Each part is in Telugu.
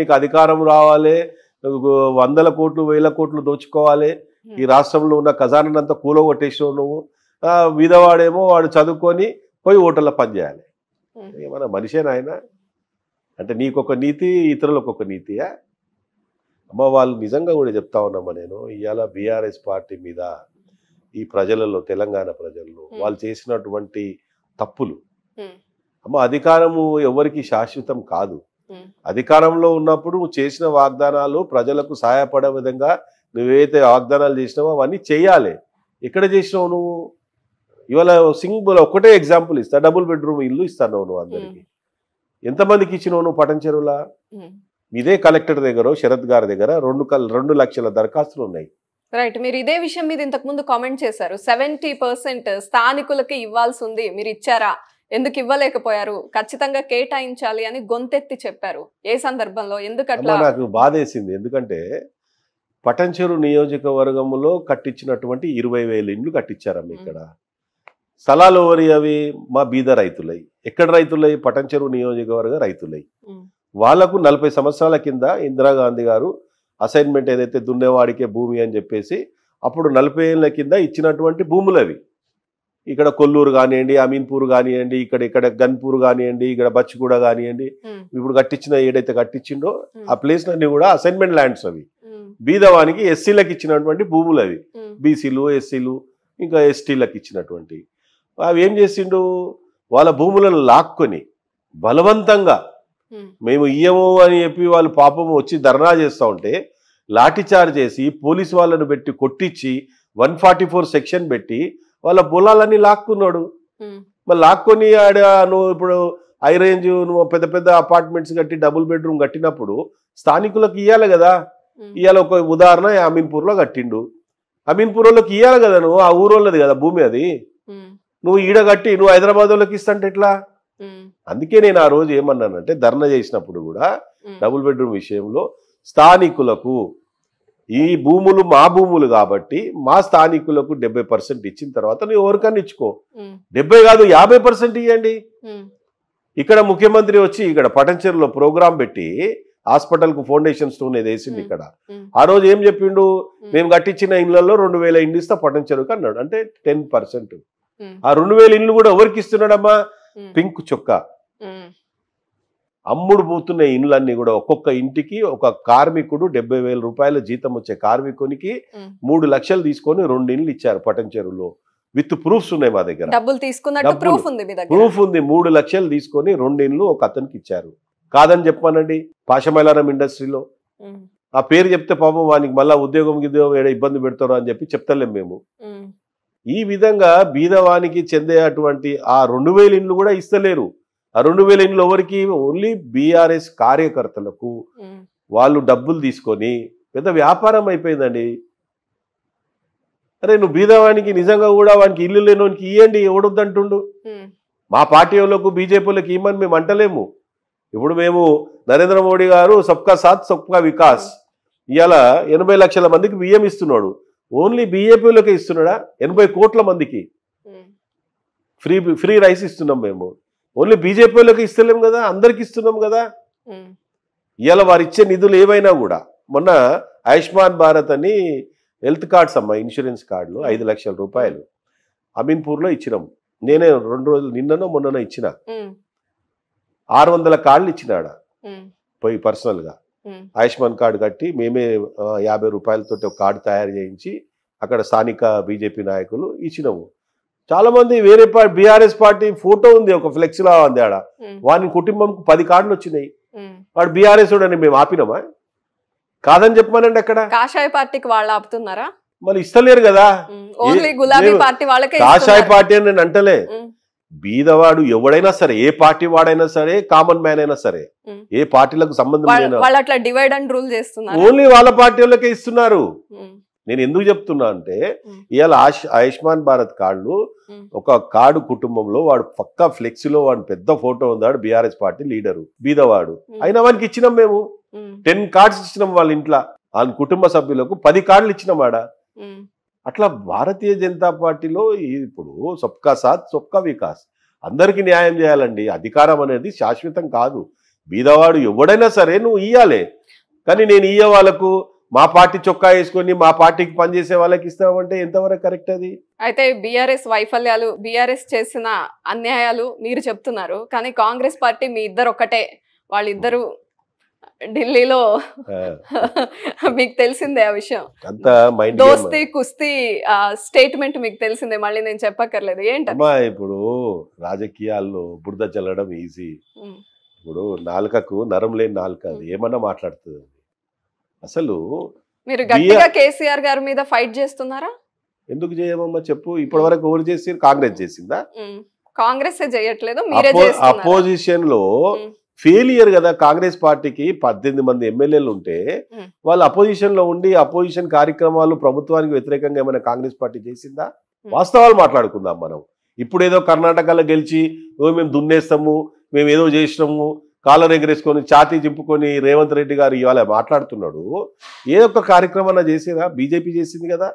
నీకు అధికారం రావాలి వందల కోట్లు వేల కోట్లు దోచుకోవాలి ఈ hmm. రాష్ట్రంలో ఉన్న ఖజానంతా కూలగొట్టేసినావు నువ్వు విధవాడేమో వాడు చదువుకొని పోయి ఓటర్ల పనిచేయాలి hmm. ఏమన్నా మనిషేనాయన అంటే నీకొక నీతి ఇతరులకు ఒక నీతియా అమ్మ వాళ్ళు నిజంగా కూడా చెప్తా ఉన్నామా నేను ఇవాళ బీఆర్ఎస్ పార్టీ మీద ఈ ప్రజలలో తెలంగాణ ప్రజల్లో hmm. వాళ్ళు చేసినటువంటి తప్పులు అమ్మ అధికారము ఎవరికి శాశ్వతం కాదు అధికారంలో ఉన్నప్పుడు నువ్వు చేసిన వాగ్దానాలు ప్రజలకు సహాయపడే విధంగా నువ్వేవైతే వాగ్దానాలు చేసినావో అవన్నీ చేయాలి ఎక్కడ చేసినావు నువ్వు ఇవాళ సింగిల్ ఒకటే ఎగ్జాంపుల్ ఇస్తా డబుల్ బెడ్రూమ్ ఇల్లు ఇస్తాను నువ్వు అందరికి ఎంతమందికి ఇచ్చినావు నువ్వు పటం చెరువులా ఇదే కలెక్టర్ దగ్గర శరత్ గారి దగ్గర రెండు రెండు లక్షల దరఖాస్తులు ఉన్నాయి రైట్ మీరు ఇదే విషయం మీద ఇంతకు ముందు కామెంట్ చేశారు సెవెంటీ స్థానికులకి ఇవ్వాల్సి ఉంది మీరు ఇచ్చారా ఎందుకు ఇవ్వలేకపోయారు ఖచ్చితంగా కేటాయించాలి అని గొంతెత్తి చెప్పారు ఏ సందర్భంలో ఎందుకట్లా నాకు బాధేసింది ఎందుకంటే పటంచెరు నియోజకవర్గంలో కట్టించినటువంటి ఇరవై వేల ఇండ్లు కట్టించారమ్మ ఇక్కడ స్థలాలు ఎవరి అవి మా బీద రైతులై ఎక్కడ రైతులై పటంచెరు నియోజకవర్గ రైతులై వాళ్లకు నలభై సంవత్సరాల కింద ఇందిరాగాంధీ గారు అసైన్మెంట్ ఏదైతే దున్నేవాడికే భూమి అని చెప్పేసి అప్పుడు నలభై ఏళ్ళ కింద ఇచ్చినటువంటి భూములు అవి ఇక్కడ కొల్లూరు కానివ్వండి అమీన్పూర్ కానివ్వండి ఇక్కడ ఇక్కడ గన్పూర్ కానివ్వండి ఇక్కడ బచ్చిగూడ కానివ్వండి ఇప్పుడు కట్టించిన ఏడైతే కట్టించిండో ఆ ప్లేస్ అన్ని కూడా అసైన్మెంట్ ల్యాండ్స్ అవి బీదవానికి ఎస్సీలకు ఇచ్చినటువంటి భూములు అవి బీసీలు ఎస్సీలు ఇంకా ఎస్టీలకు ఇచ్చినటువంటి అవి ఏం చేసిండు వాళ్ళ భూములను లాక్కొని బలవంతంగా మేము ఇయ్యము అని చెప్పి వాళ్ళు పాపం వచ్చి ధర్నా చేస్తూ ఉంటే లాఠీచార్జ్ చేసి పోలీస్ వాళ్ళను పెట్టి కొట్టించి వన్ ఫార్టీ ఫోర్ సెక్షన్ పెట్టి వాళ్ళ పొలాలన్నీ లాక్కున్నాడు మరి లాక్కొని ఆడ నువ్వు ఇప్పుడు హై రేంజ్ నువ్వు పెద్ద పెద్ద అపార్ట్మెంట్స్ కట్టి డబుల్ బెడ్రూమ్ కట్టినప్పుడు స్థానికులకు ఇవ్వాలి కదా ఇవాళ ఒక ఉదాహరణ అమీన్పూర్లో కట్టిండు అమీన్పూర్లోకి ఇవ్వాలి కదా నువ్వు ఆ ఊరోళ్ళది కదా భూమి అది నువ్వు ఈడ కట్టి నువ్వు హైదరాబాద్ వాళ్ళకి ఇస్తాంటే ఎట్లా అందుకే నేను ఆ రోజు ఏమన్నానంటే ధర్నా చేసినప్పుడు కూడా డబుల్ బెడ్రూమ్ విషయంలో స్థానికులకు ఈ భూములు మా భూములు కాబట్టి మా స్థానికులకు డెబ్బై పర్సెంట్ ఇచ్చిన తర్వాత నువ్వు ఎవరికన్నా ఇచ్చుకో డెబ్బై కాదు యాభై పర్సెంట్ ఇవ్వండి ఇక్కడ ముఖ్యమంత్రి వచ్చి ఇక్కడ పటంచెరులో ప్రోగ్రాం పెట్టి హాస్పిటల్ కు ఫౌండేషన్ స్టోన్ వేసింది ఇక్కడ ఆ రోజు ఏం చెప్పిండు మేము కట్టించిన ఇళ్లలో రెండు వేల ఇండ్లు ఇస్తా పటంచెరుకు అన్నాడు అంటే టెన్ పర్సెంట్ ఆ రెండు వేల ఇండ్లు కూడా ఎవరికి ఇస్తున్నాడమ్మా పింక్ చొక్కా అమ్ముడు పోతున్న ఇండ్లన్నీ కూడా ఒక్కొక్క ఇంటికి ఒక కార్మికుడు డెబ్బై వేల రూపాయల జీతం వచ్చే కార్మికునికి మూడు లక్షలు తీసుకొని రెండు ఇండ్లు ఇచ్చారు చెరువులో విత్ ప్రూఫ్స్ ఉన్నాయి మా దగ్గర ప్రూఫ్ ఉంది మూడు లక్షలు తీసుకొని రెండు ఇండ్లు ఒక అతనికి ఇచ్చారు కాదని చెప్పానండి పాషమైలారం ఇండస్ట్రీలో ఆ పేరు చెప్తే పాపం వానికి మళ్ళీ ఉద్యోగం ఉద్యోగం ఇబ్బంది పెడతారో అని చెప్పి చెప్తలేం మేము ఈ విధంగా బీదవానికి చెందే అటువంటి ఆ రెండు వేలు ఇండ్లు కూడా ఇస్తలేరు ఆ రెండు వేల ఎనిమిదిలో ఎవరికి ఓన్లీ బీఆర్ఎస్ కార్యకర్తలకు వాళ్ళు డబ్బులు తీసుకొని పెద్ద వ్యాపారం అయిపోయిందండి అరే నువ్వు బీదవానికి నిజంగా కూడా వానికి ఇల్లు లేనివానికి ఇవ్వండి ఎవడొద్దంటుండు మా పార్టీ వాళ్ళకు బీజేపీ వాళ్ళకి మేము అంటలేము ఇప్పుడు మేము నరేంద్ర మోడీ గారు సబ్కా సాత్ సబ్కా వికాస్ ఇవాళ ఎనభై లక్షల మందికి బియ్యం ఇస్తున్నాడు ఓన్లీ బీజేపీలకే ఇస్తున్నాడా ఎనభై కోట్ల మందికి ఫ్రీ ఫ్రీ రైస్ ఇస్తున్నాం మేము ఓన్లీ బీజేపీలోకి ఇస్తలేం కదా అందరికి ఇస్తున్నాం కదా ఇలా వారు ఇచ్చే నిధులు ఏవైనా కూడా మొన్న ఆయుష్మాన్ భారత్ అని హెల్త్ కార్డ్స్ అమ్మ ఇన్సూరెన్స్ కార్డులు ఐదు లక్షల రూపాయలు అమీన్పూర్లో ఇచ్చినాం నేనే రెండు రోజులు నిన్ననో మొన్ననో ఇచ్చిన ఆరు వందల కార్డులు ఇచ్చినాడ పోయి పర్సనల్గా ఆయుష్మాన్ కార్డు కట్టి మేమే యాభై రూపాయలతోటి ఒక కార్డు తయారు చేయించి అక్కడ స్థానిక బీజేపీ నాయకులు ఇచ్చినాము చాలా మంది వేరే బీఆర్ఎస్ పార్టీ ఫోటో ఉంది ఒక ఫ్లెక్స్ లా ఉంది ఆడ వాని కుటుంబం పది కార్డులు వచ్చినాయి వాడు బీఆర్ఎస్ అని మేము ఆపినామా కాదని చెప్పమనండి అక్కడ కాషాయ పార్టీకి వాళ్ళు ఆపుతున్నారా మళ్ళీ ఇస్తలేరు కదా కాషాయ పార్టీ అని నేను అంటలే బీదవాడు ఎవడైనా సరే ఏ పార్టీ వాడైనా సరే కామన్ మ్యాన్ అయినా సరే ఏ పార్టీలకు సంబంధం ఓన్లీ వాళ్ళ పార్టీ ఇస్తున్నారు నేను ఎందుకు చెప్తున్నా అంటే ఇవాళ ఆయుష్ ఆయుష్మాన్ భారత్ కార్డులు ఒక కార్డు కుటుంబంలో వాడు పక్క ఫ్లెక్సీలో వాడు పెద్ద ఫోటో ఉందాడు బీఆర్ఎస్ పార్టీ లీడరు బీదవాడు అయినా వానికి ఇచ్చినాం మేము టెన్ కార్డ్స్ ఇచ్చినాం వాళ్ళ ఇంట్లో వాళ్ళ కుటుంబ సభ్యులకు పది కార్డులు ఇచ్చినాం ఆడ అట్లా భారతీయ జనతా పార్టీలో ఇప్పుడు సబ్కా సాత్ సబ్కా వికాస్ అందరికి న్యాయం చేయాలండి అధికారం అనేది శాశ్వతం కాదు బీదవాడు ఎవడైనా సరే నువ్వు ఇయ్యాలి కానీ నేను ఇయ్య వాళ్ళకు మా పార్టీ చొక్కా వేసుకొని మా పార్టీకి పనిచేసే వాళ్ళకి ఇస్తామంటే ఎంతవరకు కరెక్ట్ అది అయితే బీఆర్ఎస్ వైఫల్యాలు బీఆర్ఎస్ చేసిన అన్యాయాలు మీరు చెప్తున్నారు కానీ కాంగ్రెస్ పార్టీ మీ ఇద్దరు ఒక్కటే వాళ్ళిద్దరూ ఢిల్లీలో మీకు తెలిసిందే ఆ విషయం దోస్తి కుస్తీ స్టేట్మెంట్ మీకు తెలిసిందే మళ్ళీ నేను చెప్పక్కర్లేదు ఏంటమ్మా ఇప్పుడు రాజకీయాల్లో బురద చల్లడం ఈజీ ఇప్పుడు నాలుకకు నరం లేని నాలుక ఏమన్నా మాట్లాడుతుంది అసలు మీరు గట్టిగా కేసీఆర్ గారి మీద ఫైట్ చేస్తున్నారా ఎందుకు చేయమమ్మా చెప్పు ఇప్పటి వరకు ఎవరు చేసి కాంగ్రెస్ చేసిందా కాంగ్రెస్ చేయట్లేదు అపోజిషన్ లో ఫెయిలియర్ కదా కాంగ్రెస్ పార్టీకి పద్దెనిమిది మంది ఎమ్మెల్యేలు ఉంటే వాళ్ళు అపోజిషన్ లో ఉండి అపోజిషన్ కార్యక్రమాలు ప్రభుత్వానికి వ్యతిరేకంగా ఏమైనా కాంగ్రెస్ పార్టీ చేసిందా వాస్తవాలు మాట్లాడుకుందాం మనం ఇప్పుడు ఏదో కర్ణాటకలో గెలిచి మేము దున్నేస్తాము మేము ఏదో చేసినాము కాళ్ళ ఎగరేసుకొని ఛాతీ చింపుకొని రేవంత్ రెడ్డి గారు ఇవాళ మాట్లాడుతున్నాడు ఏ ఒక్క కార్యక్రమం చేసేదా బీజేపీ చేసింది కదా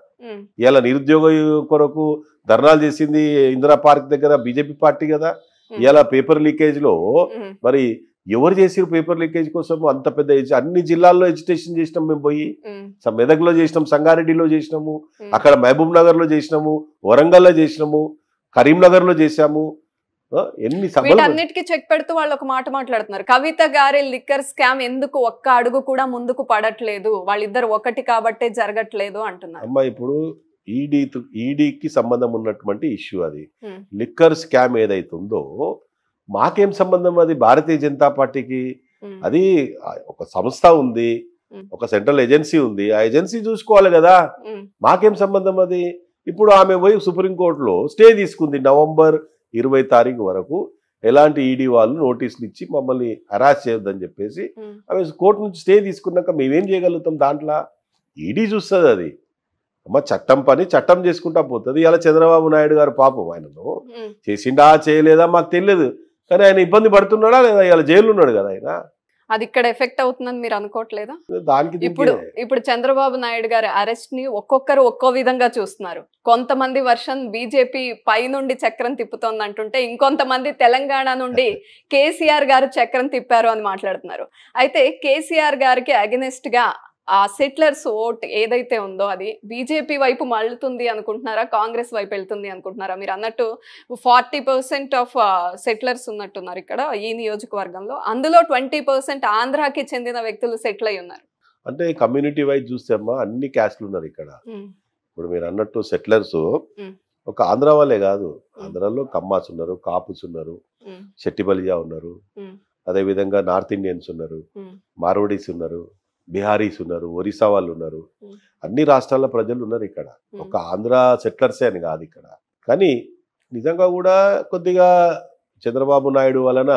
ఇలా నిరుద్యోగ కొరకు ధర్నాలు చేసింది ఇందిరా పార్క్ దగ్గర బీజేపీ పార్టీ కదా ఇలా పేపర్ లీకేజ్ లో మరి ఎవరు చేసిరు పేపర్ లీకేజ్ కోసం అంత పెద్ద అన్ని జిల్లాల్లో ఎడ్యుటేషన్ చేసినాం మేము పోయి మెదక్లో చేసినాం సంగారెడ్డిలో చేసినాము అక్కడ మహబూబ్ నగర్ లో చేసినాము వరంగల్లో చేసినాము కరీంనగర్లో చేశాము ఎన్ని వీటన్నిటికీ చెక్ పెడుతూ వాళ్ళు ఒక మాట మాట్లాడుతున్నారు కవిత గారి లిక్కర్ స్కామ్ ఎందుకు ఒక్క అడుగు కూడా ముందుకు పడట్లేదు వాళ్ళిద్దరు ఒకటి కాబట్టే జరగట్లేదు అంటున్నారు అమ్మా ఇప్పుడు ఈడీ ఈడీకి సంబంధం ఉన్నటువంటి ఇష్యూ అది లిక్కర్ స్కామ్ ఏదైతుందో మాకేం సంబంధం అది భారతీయ జనతా పార్టీకి అది ఒక సంస్థ ఉంది ఒక సెంట్రల్ ఏజెన్సీ ఉంది ఆ ఏజెన్సీ చూసుకోవాలి కదా మాకేం సంబంధం అది ఇప్పుడు ఆమె పోయి సుప్రీంకోర్టులో స్టే తీసుకుంది నవంబర్ ఇరవై తారీఖు వరకు ఎలాంటి ఈడీ వాళ్ళు నోటీసులు ఇచ్చి మమ్మల్ని హరాస్ చేయొద్దని చెప్పేసి అవి కోర్టు నుంచి స్టే తీసుకున్నాక మేమేం చేయగలుగుతాం దాంట్లో ఈడీ చూస్తుంది అది అమ్మ చట్టం పని చట్టం చేసుకుంటా పోతుంది ఇలా చంద్రబాబు నాయుడు గారు పాపం ఆయనను చేసిండా చేయలేదా మాకు తెలియదు కానీ ఆయన ఇబ్బంది పడుతున్నాడా లేదా ఇలా జైలు ఉన్నాడు కదా ఆయన అది ఇక్కడ ఎఫెక్ట్ అవుతుందని మీరు అనుకోవట్లేదా ఇప్పుడు ఇప్పుడు చంద్రబాబు నాయుడు గారి అరెస్ట్ ని ఒక్కొక్కరు ఒక్కో విధంగా చూస్తున్నారు కొంతమంది వర్షన్ బీజేపీ పై నుండి చక్రం తిప్పుతోంది అంటుంటే ఇంకొంతమంది తెలంగాణ నుండి కేసీఆర్ గారు చక్రం తిప్పారు అని మాట్లాడుతున్నారు అయితే కేసీఆర్ గారికి అగెనిస్ట్ గా ఆ సెటిలర్స్ ఓట్ ఏదైతే ఉందో అది బీజేపీ వైపు మళ్ళుతుంది అనుకుంటున్నారా కాంగ్రెస్ వైపు వెళ్తుంది అనుకుంటున్నారా మీరు అన్నట్టు ఫార్టీ పర్సెంట్ ఆఫ్ సెటిలర్స్ ఉన్నట్టున్నారు ఇక్కడ ఈ నియోజకవర్గంలో అందులో ట్వంటీ పర్సెంట్ ఆంధ్రాకి చెందిన వ్యక్తులు సెటిల్ అయి ఉన్నారు అంటే కమ్యూనిటీ వైజ్ అమ్మా అన్ని క్యాస్ట్లు ఉన్నారు ఇక్కడ ఇప్పుడు మీరు అన్నట్టు సెటిలర్స్ ఒక ఆంధ్ర వాళ్ళే కాదు ఆంధ్రాలో కమ్మాస్ ఉన్నారు కాపుస్ ఉన్నారు షెట్టిబలియా ఉన్నారు అదేవిధంగా నార్త్ ఇండియన్స్ ఉన్నారు మార్వడీస్ ఉన్నారు బీహారీస్ ఉన్నారు ఒరిస్సా వాళ్ళు ఉన్నారు అన్ని రాష్ట్రాల ప్రజలు ఉన్నారు ఇక్కడ ఒక ఆంధ్ర సెట్లర్సే అని కాదు ఇక్కడ కానీ నిజంగా కూడా కొద్దిగా చంద్రబాబు నాయుడు వలన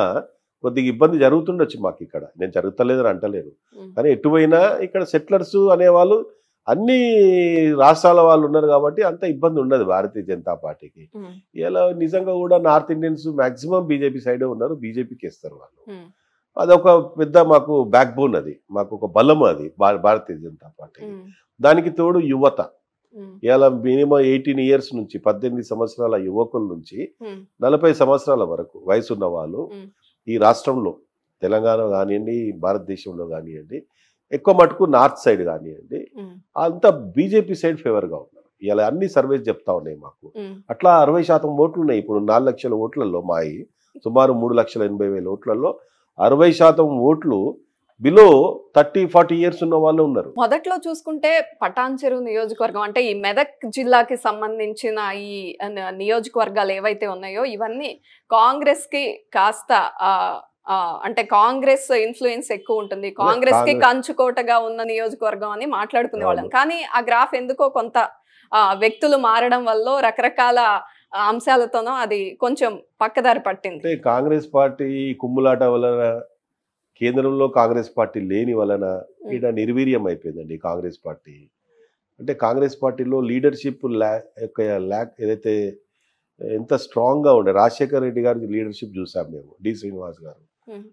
కొద్దిగా ఇబ్బంది జరుగుతుండొచ్చు మాకు ఇక్కడ నేను జరుగుతలేదని అంటలేదు కానీ ఎటువైనా ఇక్కడ సెట్లర్స్ అనేవాళ్ళు అన్ని రాష్ట్రాల వాళ్ళు ఉన్నారు కాబట్టి అంత ఇబ్బంది ఉండదు భారతీయ జనతా పార్టీకి ఇలా నిజంగా కూడా నార్త్ ఇండియన్స్ మాక్సిమం బీజేపీ సైడే ఉన్నారు బీజేపీకి ఇస్తారు వాళ్ళు అదొక పెద్ద మాకు బ్యాక్ బోన్ అది మాకు ఒక బలం అది భారతీయ జనతా పార్టీ దానికి తోడు యువత ఇలా మినిమం ఎయిటీన్ ఇయర్స్ నుంచి పద్దెనిమిది సంవత్సరాల యువకుల నుంచి నలభై సంవత్సరాల వరకు వయసున్న వాళ్ళు ఈ రాష్ట్రంలో తెలంగాణ కానివ్వండి భారతదేశంలో కానివ్వండి ఎక్కువ మటుకు నార్త్ సైడ్ కానివ్వండి అంతా బీజేపీ సైడ్ ఫేవర్గా ఉన్నారు ఇలా అన్ని సర్వేస్ చెప్తా ఉన్నాయి మాకు అట్లా అరవై శాతం ఓట్లు ఉన్నాయి ఇప్పుడు నాలుగు లక్షల ఓట్లలో మాయి సుమారు మూడు లక్షల ఎనభై వేల ఓట్లలో అరవై శాతం ఓట్లు బిలో థర్టీ ఫార్టీ ఇయర్స్ ఉన్న వాళ్ళు ఉన్నారు మొదట్లో చూసుకుంటే పటాన్ చెరువు నియోజకవర్గం అంటే ఈ మెదక్ జిల్లాకి సంబంధించిన ఈ నియోజకవర్గాలు ఏవైతే ఉన్నాయో ఇవన్నీ కాంగ్రెస్ కి కాస్త అంటే కాంగ్రెస్ ఇన్ఫ్లుయెన్స్ ఎక్కువ ఉంటుంది కాంగ్రెస్ కి కంచుకోటగా ఉన్న నియోజకవర్గం అని మాట్లాడుకునే వాళ్ళం కానీ ఆ గ్రాఫ్ ఎందుకో కొంత వ్యక్తులు మారడం వల్ల రకరకాల అంశాలతోనో అది కొంచెం పక్కదారి పట్టింది కాంగ్రెస్ పార్టీ కుమ్ములాట వలన కేంద్రంలో కాంగ్రెస్ పార్టీ లేని వలన ఈడ నిర్వీర్యం అయిపోయిందండి కాంగ్రెస్ పార్టీ అంటే కాంగ్రెస్ పార్టీలో లీడర్షిప్ ల్యా యొక్క ల్యాక్ ఏదైతే ఎంత స్ట్రాంగ్గా ఉండే రాజశేఖర రెడ్డి గారికి లీడర్షిప్ చూసాం మేము డి శ్రీనివాస్ గారు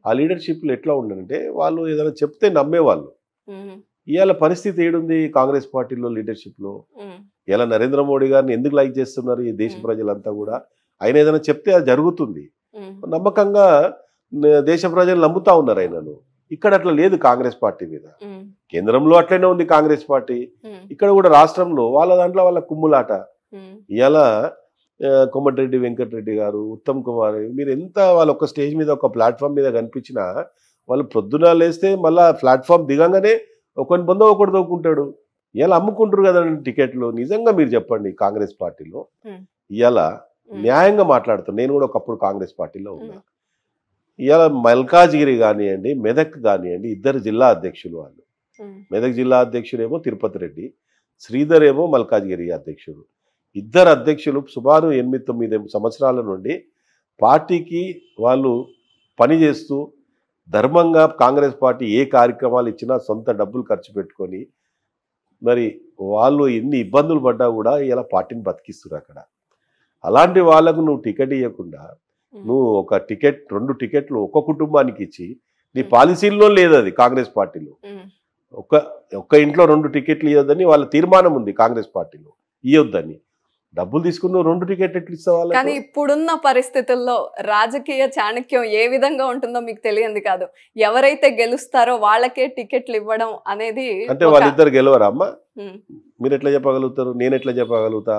ఆ లీడర్షిప్లు ఎట్లా ఉండాలంటే వాళ్ళు ఏదైనా చెప్తే నమ్మేవాళ్ళు ఇవాళ పరిస్థితి ఏడుంది కాంగ్రెస్ పార్టీలో లీడర్షిప్లో ఇలా నరేంద్ర మోడీ గారిని ఎందుకు లైక్ చేస్తున్నారు ఈ దేశ ప్రజలంతా కూడా ఆయన ఏదైనా చెప్తే అది జరుగుతుంది నమ్మకంగా దేశ ప్రజలు నమ్ముతా ఉన్నారు ఆయనను ఇక్కడ అట్లా లేదు కాంగ్రెస్ పార్టీ మీద కేంద్రంలో అట్లనే ఉంది కాంగ్రెస్ పార్టీ ఇక్కడ కూడా రాష్ట్రంలో వాళ్ళ దాంట్లో వాళ్ళ కుమ్ములాట ఇలా కొమ్మటిరెడ్డి వెంకటరెడ్డి గారు ఉత్తమ్ కుమార్ మీరు ఎంత వాళ్ళు ఒక స్టేజ్ మీద ఒక ప్లాట్ఫామ్ మీద కనిపించినా వాళ్ళు ప్రొద్దున లేస్తే మళ్ళీ ప్లాట్ఫామ్ దిగంగానే ఒకని పొందో ఒకటి తోకుంటాడు ఇలా అమ్ముకుంటారు కదండి టికెట్లు నిజంగా మీరు చెప్పండి కాంగ్రెస్ పార్టీలో ఇలా న్యాయంగా మాట్లాడుతున్నాను నేను కూడా ఒకప్పుడు కాంగ్రెస్ పార్టీలో ఉన్నా ఇలా మల్కాజ్గిరి కానివ్వండి మెదక్ కానివ్వండి ఇద్దరు జిల్లా అధ్యక్షులు వాళ్ళు మెదక్ జిల్లా అధ్యక్షుడేమో తిరుపతి రెడ్డి శ్రీధర్ ఏమో మల్కాజ్గిరి అధ్యక్షుడు ఇద్దరు అధ్యక్షులు సుమారు ఎనిమిది తొమ్మిది సంవత్సరాల నుండి పార్టీకి వాళ్ళు పనిచేస్తూ ధర్మంగా కాంగ్రెస్ పార్టీ ఏ కార్యక్రమాలు ఇచ్చినా సొంత డబ్బులు ఖర్చు పెట్టుకొని మరి వాళ్ళు ఎన్ని ఇబ్బందులు పడ్డా కూడా ఇలా పార్టీని బతికిస్తున్నారు అక్కడ అలాంటి వాళ్ళకు నువ్వు టికెట్ ఇవ్వకుండా నువ్వు ఒక టికెట్ రెండు టికెట్లు ఒక కుటుంబానికి ఇచ్చి నీ పాలసీల్లో లేదు అది కాంగ్రెస్ పార్టీలో ఒక ఒక్క ఇంట్లో రెండు టికెట్లు ఇవ్వద్దని వాళ్ళ తీర్మానం ఉంది కాంగ్రెస్ పార్టీలో ఇవ్వద్దని డబ్బులు తీసుకున్న రెండు టికెట్ ఎట్లు ఇస్తావాళ్ళు కానీ ఇప్పుడున్న పరిస్థితుల్లో రాజకీయ చాణక్యం ఏ విధంగా ఉంటుందో మీకు తెలియదు కాదు ఎవరైతే గెలుస్తారో వాళ్ళకే టికెట్లు ఇవ్వడం అనేది అంటే వాళ్ళిద్దరు గెలవరా అమ్మ మీరు ఎట్లా చెప్పగలుగుతారు నేను ఎట్లా చెప్పగలుగుతా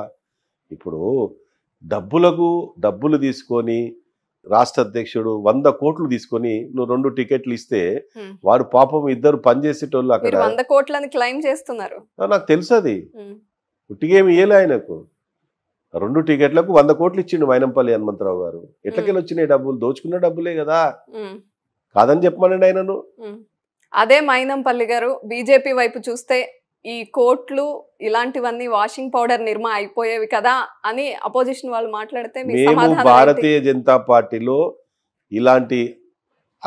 ఇప్పుడు డబ్బులకు డబ్బులు తీసుకొని రాష్ట్ర అధ్యక్షుడు వంద కోట్లు తీసుకొని నువ్వు రెండు టికెట్లు ఇస్తే వాడు పాపం ఇద్దరు పనిచేసేటోళ్ళు అక్కడ వంద కోట్లని క్లైమ్ చేస్తున్నారు నాకు తెలుసు అది ఉట్టిగేమి ఇయ్యలే ఆయనకు రెండు టికెట్లకు వంద కోట్లు ఇచ్చిండు వైనంపల్లి హనుమంతరావు గారు ఎట్లకెళ్ళి వచ్చినాయి డబ్బులు దోచుకున్న డబ్బులే కదా కాదని చెప్పమనండి ఆయనను అదే మైనంపల్లి గారు బీజేపీ వైపు చూస్తే ఈ కోట్లు ఇలాంటివన్నీ వాషింగ్ పౌడర్ నిర్మ అయిపోయేవి కదా అని అపోజిషన్ వాళ్ళు మాట్లాడితే మేము భారతీయ జనతా పార్టీలో ఇలాంటి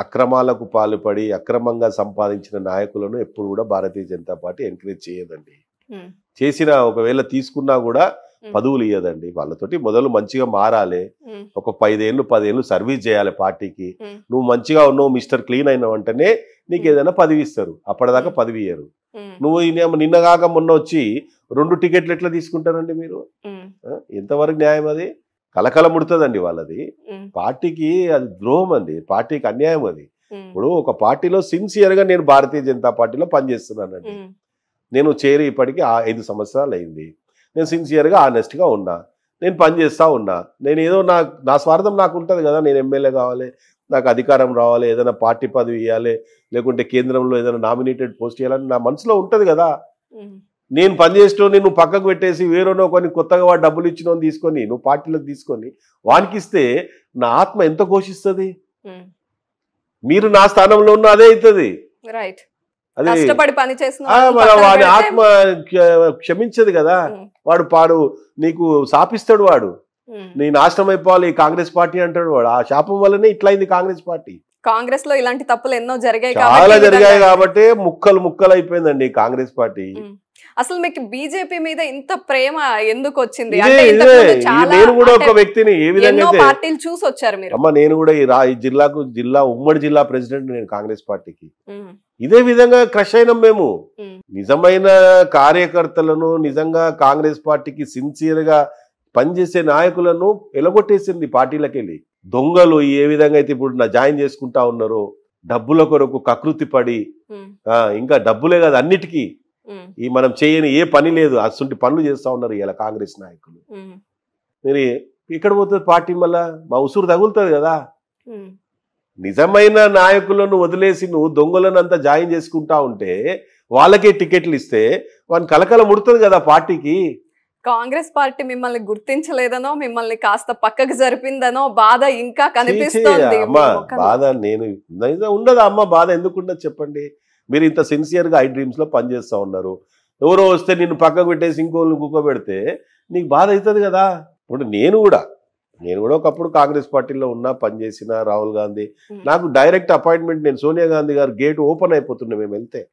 అక్రమాలకు పాల్పడి అక్రమంగా సంపాదించిన నాయకులను ఎప్పుడు కూడా భారతీయ జనతా పార్టీ ఎంకరేజ్ చేయదండి చేసిన ఒకవేళ తీసుకున్నా కూడా పదవులు ఇయ్యదండి వాళ్ళతోటి మొదలు మంచిగా మారాలి ఒక పైదేళ్ళు పదేళ్ళు సర్వీస్ చేయాలి పార్టీకి నువ్వు మంచిగా ఉన్నావు మిస్టర్ క్లీన్ వెంటనే నీకు ఏదైనా పదవి ఇస్తారు అప్పటిదాకా పదవి ఇయ్యరు నువ్వు నిన్న కాక మొన్న వచ్చి రెండు టికెట్లు ఎట్లా తీసుకుంటారండి మీరు ఎంతవరకు న్యాయం అది కలకల ముడుతుందండి వాళ్ళది పార్టీకి అది ద్రోహం అండి పార్టీకి అన్యాయం అది ఇప్పుడు ఒక పార్టీలో సిన్సియర్ గా నేను భారతీయ జనతా పార్టీలో పనిచేస్తున్నానండి నేను చేరి ఇప్పటికీ ఐదు సంవత్సరాలు అయింది నేను సిన్సియర్గా ఆనెస్ట్గా ఉన్నా నేను పని ఉన్నా నేను ఏదో నా నా స్వార్థం నాకు ఉంటుంది కదా నేను ఎమ్మెల్యే కావాలి నాకు అధికారం రావాలి ఏదైనా పార్టీ పదవి ఇవ్వాలి లేకుంటే కేంద్రంలో ఏదైనా నామినేటెడ్ పోస్ట్ ఇవ్వాలని నా మనసులో ఉంటుంది కదా నేను పనిచేసిన నువ్వు పక్కకు పెట్టేసి వేరేనో కొన్ని కొత్తగా వాడు డబ్బులు ఇచ్చిన తీసుకొని నువ్వు పార్టీలకు తీసుకొని వానికి ఇస్తే నా ఆత్మ ఎంత ఘోషిస్తుంది మీరు నా స్థానంలో ఉన్న అదే అవుతుంది రైట్ అది వాడి ఆత్మ క్షమించదు కదా వాడు పాడు నీకు శాపిస్తాడు వాడు నీ నాశనం అయిపోవాలి కాంగ్రెస్ పార్టీ అంటాడు వాడు ఆ శాపం వల్లనే ఇట్లయింది కాంగ్రెస్ పార్టీ కాంగ్రెస్ లో ఇలాంటి తప్పులు ఎన్నో జరిగాయి చాలా జరిగాయి కాబట్టి ముక్కలు ముక్కలు అయిపోయిందండి కాంగ్రెస్ పార్టీ అసలు మీకు బీజేపీ మీద ఇంత ప్రేమ ఎందుకు వచ్చింది నేను కూడా ఒక వ్యక్తిని ఏ విధంగా పార్టీలు చూసి వచ్చారు మీరు అమ్మ నేను కూడా ఈ జిల్లాకు జిల్లా ఉమ్మడి జిల్లా ప్రెసిడెంట్ నేను కాంగ్రెస్ పార్టీకి ఇదే విధంగా క్రష్ అయినాం మేము నిజమైన కార్యకర్తలను నిజంగా కాంగ్రెస్ పార్టీకి సిన్సియర్ గా పనిచేసే నాయకులను ఎలగొట్టేసింది పార్టీలకెళ్ళి దొంగలు ఏ విధంగా అయితే ఇప్పుడు నా జాయిన్ చేసుకుంటా ఉన్నారో డబ్బుల కొరకు కకృతి పడి ఇంకా డబ్బులే కాదు అన్నిటికీ ఈ మనం చేయని ఏ పని లేదు అసలు పనులు చేస్తూ ఉన్నారు ఇలా కాంగ్రెస్ నాయకులు మీరు ఎక్కడ పోతుంది పార్టీ మళ్ళా మా ఉసురు తగులుతుంది కదా నిజమైన నాయకులను వదిలేసి నువ్వు దొంగలను అంతా జాయిన్ చేసుకుంటా ఉంటే వాళ్ళకే టికెట్లు ఇస్తే వాని కలకల ముడుతుంది కదా పార్టీకి కాంగ్రెస్ పార్టీ మిమ్మల్ని గుర్తించలేదనో మిమ్మల్ని కాస్త పక్కకు జరిపిందనో బాధ ఇంకా కనిపిస్తుంది బాధ నేను ఉండదు అమ్మ బాధ ఎందుకు చెప్పండి మీరు ఇంత సిన్సియర్గా ఐ డ్రీమ్స్లో పనిచేస్తూ ఉన్నారు ఎవరో వస్తే నిన్ను పక్కకు పెట్టేసి ఇంకోళ్ళు పెడితే నీకు బాధ అవుతుంది కదా ఇప్పుడు నేను కూడా నేను కూడా ఒకప్పుడు కాంగ్రెస్ పార్టీలో ఉన్నా పనిచేసిన రాహుల్ గాంధీ నాకు డైరెక్ట్ అపాయింట్మెంట్ నేను సోనియా గాంధీ గారు గేట్ ఓపెన్ అయిపోతున్నా మేము వెళ్తే